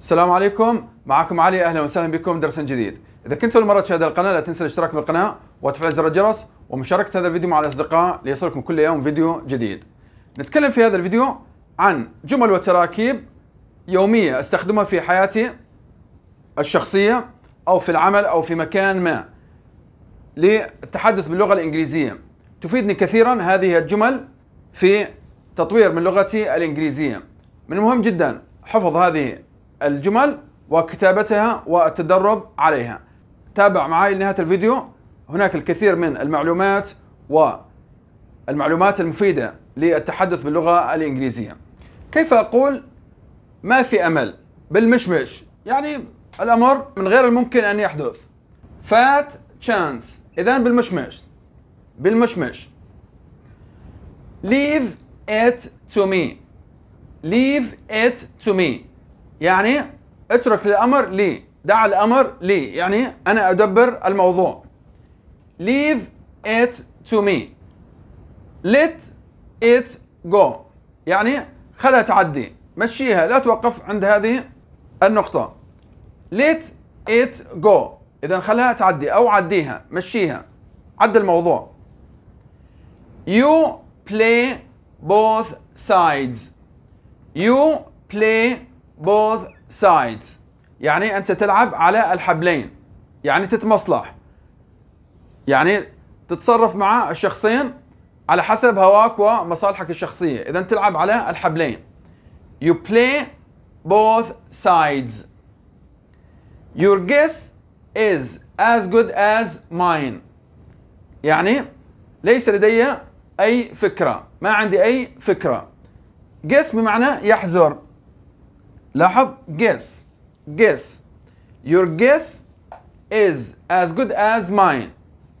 السلام عليكم معكم علي اهلا وسهلا بكم درس جديد اذا كنت اول مره تشاهد القناه لا تنسى الاشتراك بالقناه وتفعيل زر الجرس ومشاركه هذا الفيديو مع الاصدقاء ليصلكم كل يوم فيديو جديد نتكلم في هذا الفيديو عن جمل وتراكيب يوميه استخدمها في حياتي الشخصيه او في العمل او في مكان ما للتحدث باللغه الانجليزيه تفيدني كثيرا هذه الجمل في تطوير من لغتي الانجليزيه من المهم جدا حفظ هذه الجمل وكتابتها والتدرب عليها تابع معي لنهاية الفيديو هناك الكثير من المعلومات والمعلومات المفيدة للتحدث باللغة الإنجليزية كيف أقول ما في أمل بالمشمش يعني الأمر من غير الممكن أن يحدث فات تشانس إذا بالمشمش بالمشمش leave it to me leave it to me يعني اترك الامر لي دع الامر لي يعني انا ادبر الموضوع leave it to me let it go يعني خلها تعدي مشيها لا توقف عند هذه النقطة let it go إذا خلها تعدي أو عديها مشيها عد الموضوع you play both sides you play both sides يعني أنت تلعب على الحبلين يعني تتمصلح يعني تتصرف مع الشخصين على حسب هواك ومصالحك الشخصية إذا تلعب على الحبلين you play both sides your guess is as good as mine يعني ليس لدي أي فكرة ما عندي أي فكرة guess بمعنى يحزر لاحظ guess guess your guess is as good as mine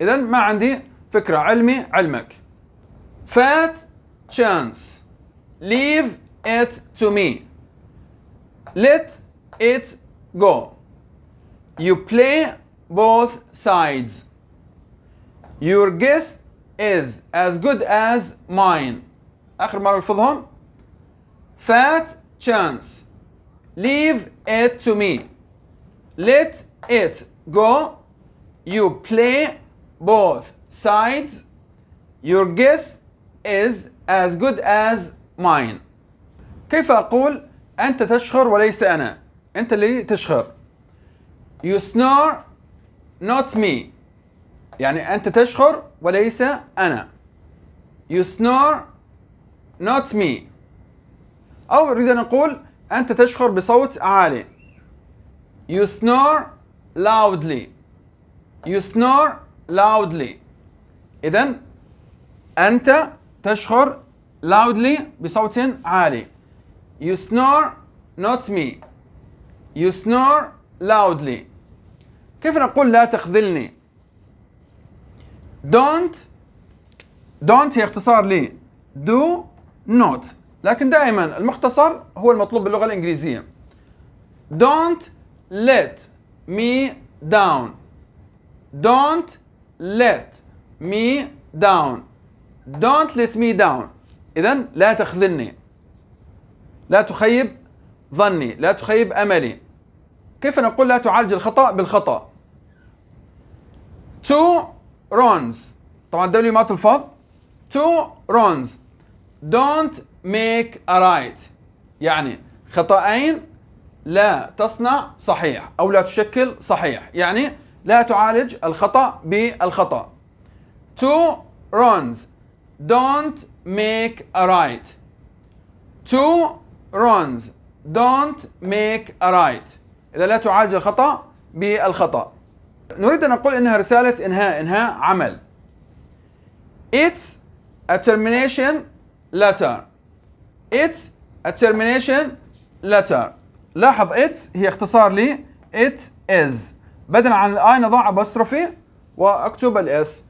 اذا ما عندي فكرة علمي علمك fat chance leave it to me let it go you play both sides your guess is as good as mine آخر مرة الفضهم? fat chance leave it to me let it go you play both sides your guess is as good as mine كيف أقول أنت تشخر وليس أنا أنت اللي تشخر you snore not me يعني أنت تشخر وليس أنا you snore not me أو أريد أن أقول أنت تشخر بصوت عالي You snore loudly You snore loudly إذا أنت تشخر loudly بصوت عالي You snore not me You snore loudly كيف نقول لا تخذلني Don't Don't هي اختصار لي. Do not لكن دائما المختصر هو المطلوب باللغة الإنجليزية Don't let me down Don't let me down Don't let me down إذا لا تخذلني لا تخيب ظني لا تخيب أملي كيف نقول لا تعالج الخطأ بالخطأ two runs طبعا الدولي ما تلفظ two runs don't ميك رايت يعني خطأين لا تصنع صحيح أو لا تشكل صحيح يعني لا تعالج الخطأ بالخطأ two رونز don't make a right two wrongs don't make a right إذا لا تعالج الخطأ بالخطأ نريد أن نقول إنها رسالة إنهاء إنهاء عمل It's a termination letter It's a termination letter لاحظ it's هي اختصار ل it is بدلا عن الاي نضع ابستروفي واكتب الاس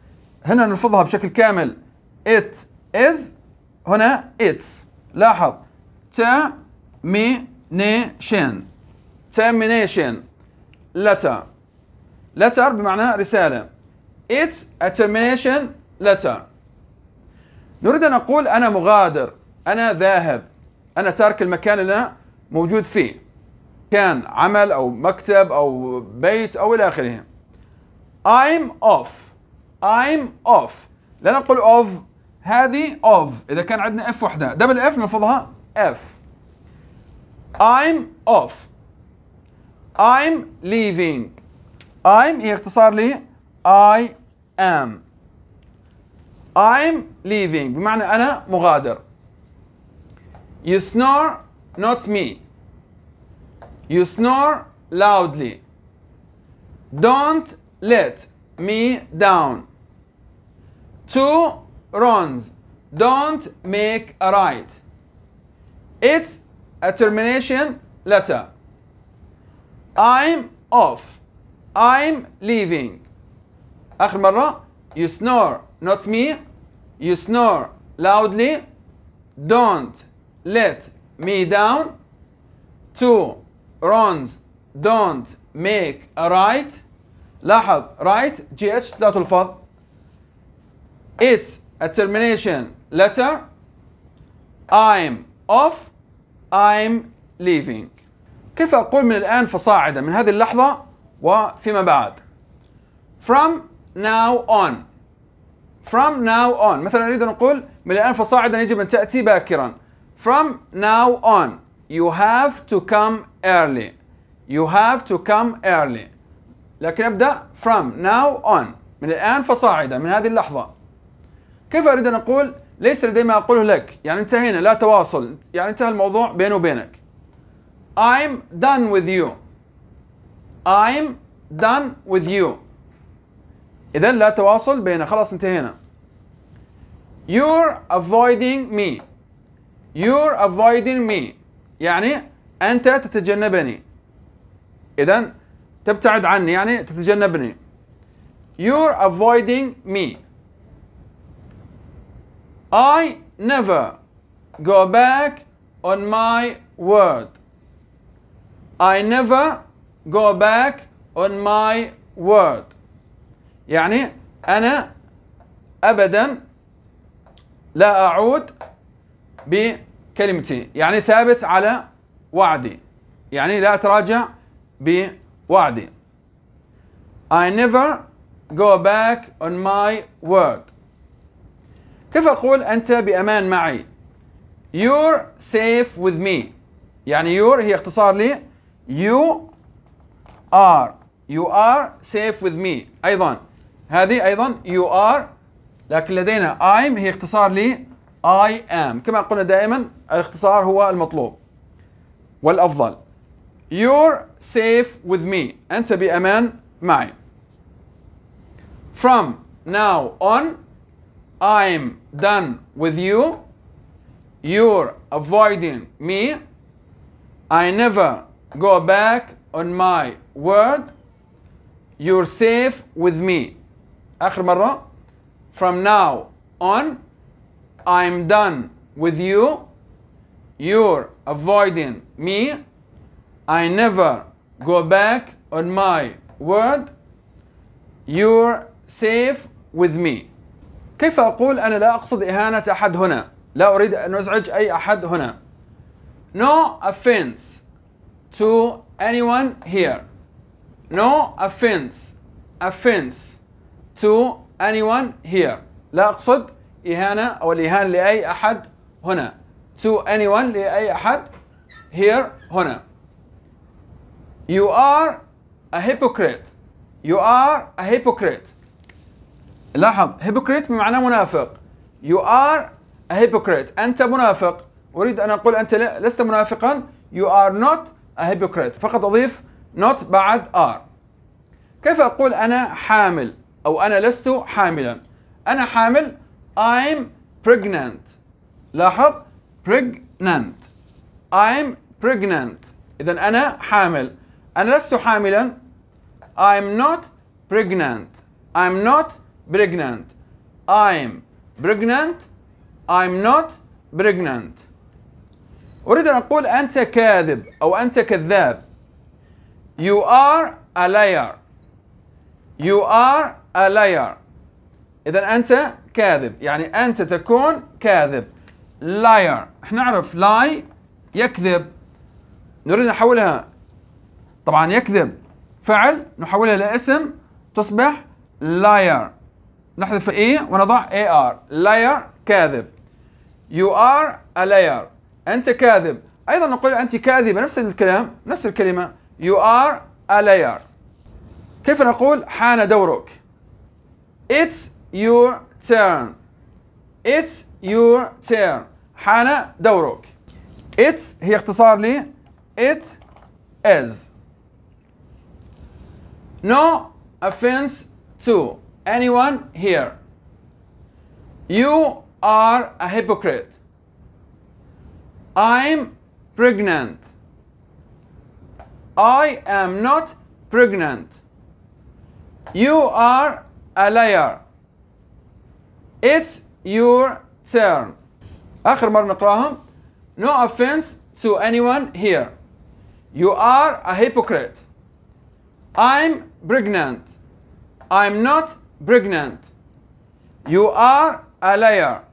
هنا نلفظها بشكل كامل it is هنا it's لاحظ termination termination letter letter بمعنى رسالة it's a termination letter نريد أن أقول أنا مغادر انا ذاهب انا تارك المكان اللي انا موجود فيه كان عمل او مكتب او بيت او الى اخره I'm off I'm off لا نقول of هذه of اذا كان عندنا اف وحده دبل اف نلفظها اف I'm off I'm leaving I'm هي اختصار لي I am I'm leaving بمعنى انا مغادر You snore, not me. You snore loudly. Don't let me down. Two runs. Don't make a right. It's a termination letter. I'm off. I'm leaving. آخر مرة you snore not me you snore loudly don't let me down two runs don't make a right لاحظ right GH لا تلفظ it's a termination letter I'm off I'm leaving كيف أقول من الآن فصاعدا من هذه اللحظة وفيما بعد from now on from now on مثلا أريد أن أقول من الآن فصاعدا يجب أن تأتي باكرا From now on, you have to come early. You have to come early. لكن ابدأ from now on من الآن فصاعدا من هذه اللحظة. كيف أريد أن أقول؟ ليس لدي ما أقوله لك، يعني انتهينا لا تواصل، يعني انتهى الموضوع بيني وبينك. I'm done with you. I'm done with you. إذا لا تواصل بيننا خلاص انتهينا. You're avoiding me. You're avoiding me يعني أنت تتجنبني إذا تبتعد عني يعني تتجنبني You're avoiding me I never go back on my word I never go back on my word يعني أنا أبدا لا أعود بكلمتي يعني ثابت على وعدي يعني لا أتراجع بوعدي I never go back on my word كيف أقول أنت بأمان معي You're safe with me يعني your هي اختصار لي You are You are safe with me أيضا هذه أيضا you are لكن لدينا I'm هي اختصار لي I am كما قلنا دائما الاختصار هو المطلوب والأفضل You're safe with me أنت بأمان معي From now on I'm done with you You're avoiding me I never go back on my word You're safe with me آخر مرة From now on I'm done with you. You're avoiding me. I never go back on my word. You're safe with me. كيف أقول أنا لا أقصد إهانة أحد هنا؟ لا أريد أن أزعج أي أحد هنا. No offense to anyone here. No offense offense to anyone here. لا أقصد إهانة أو الإهانة لأي أحد هنا to anyone لأي أحد here هنا you are a hypocrite you are a hypocrite لاحظ hypocrite بمعنى منافق you are a hypocrite أنت منافق أريد أن أقول أنت لست منافقا you are not a hypocrite فقط أضيف not بعد are كيف أقول أنا حامل أو أنا لست حاملا أنا حامل I'm pregnant لاحظ pregnant I'm pregnant إذا أنا حامل أنا لست حاملا I'm not pregnant I'm not pregnant I'm pregnant I'm not pregnant أريد أن أقول أنت كاذب أو أنت كذاب You are a liar You are a liar إذا أنت كاذب يعني أنت تكون كاذب liar احنا نعرف lie يكذب نريد نحولها طبعا يكذب فعل نحولها لاسم تصبح liar نحذف اي e ونضع ar liar كاذب you are a liar انت كاذب ايضا نقول انت كاذبه نفس الكلام نفس الكلمه you are a liar كيف نقول حان دورك it's your turn It's your turn حان دورك It's هي اختصار لي It is No offense to anyone here You are a hypocrite I'm pregnant I am not pregnant You are a liar It's your turn آخر مرة نقراهم No offense to anyone here You are a hypocrite I'm pregnant I'm not pregnant You are a liar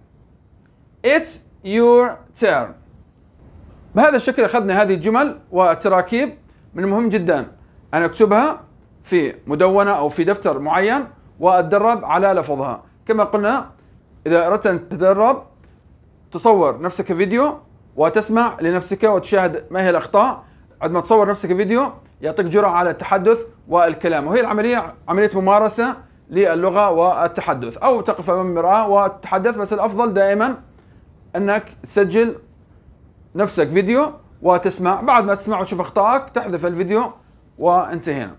It's your turn بهذا الشكل أخذنا هذه الجمل والتراكيب من المهم جدا أن أكتبها في مدونة أو في دفتر معين وأتدرب على لفظها كما قلنا اذا اردت ان تتدرب تصور نفسك فيديو وتسمع لنفسك وتشاهد ما هي الاخطاء عندما تصور نفسك فيديو يعطيك جرعه على التحدث والكلام وهي العمليه عمليه ممارسه للغه والتحدث او تقف امام المراه وتتحدث بس الافضل دائما انك تسجل نفسك فيديو وتسمع بعد ما تسمع وتشوف اخطائك تحذف الفيديو وانتهينا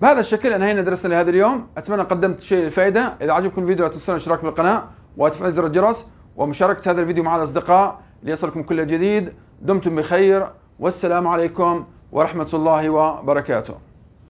بهذا الشكل انهينا درسنا لهذا اليوم اتمنى قدمت شيء للفائده اذا عجبكم الفيديو لا تنسون الاشتراك بالقناه وتفعيل زر الجرس ومشاركة هذا الفيديو مع الأصدقاء ليصلكم كل جديد دمتم بخير والسلام عليكم ورحمة الله وبركاته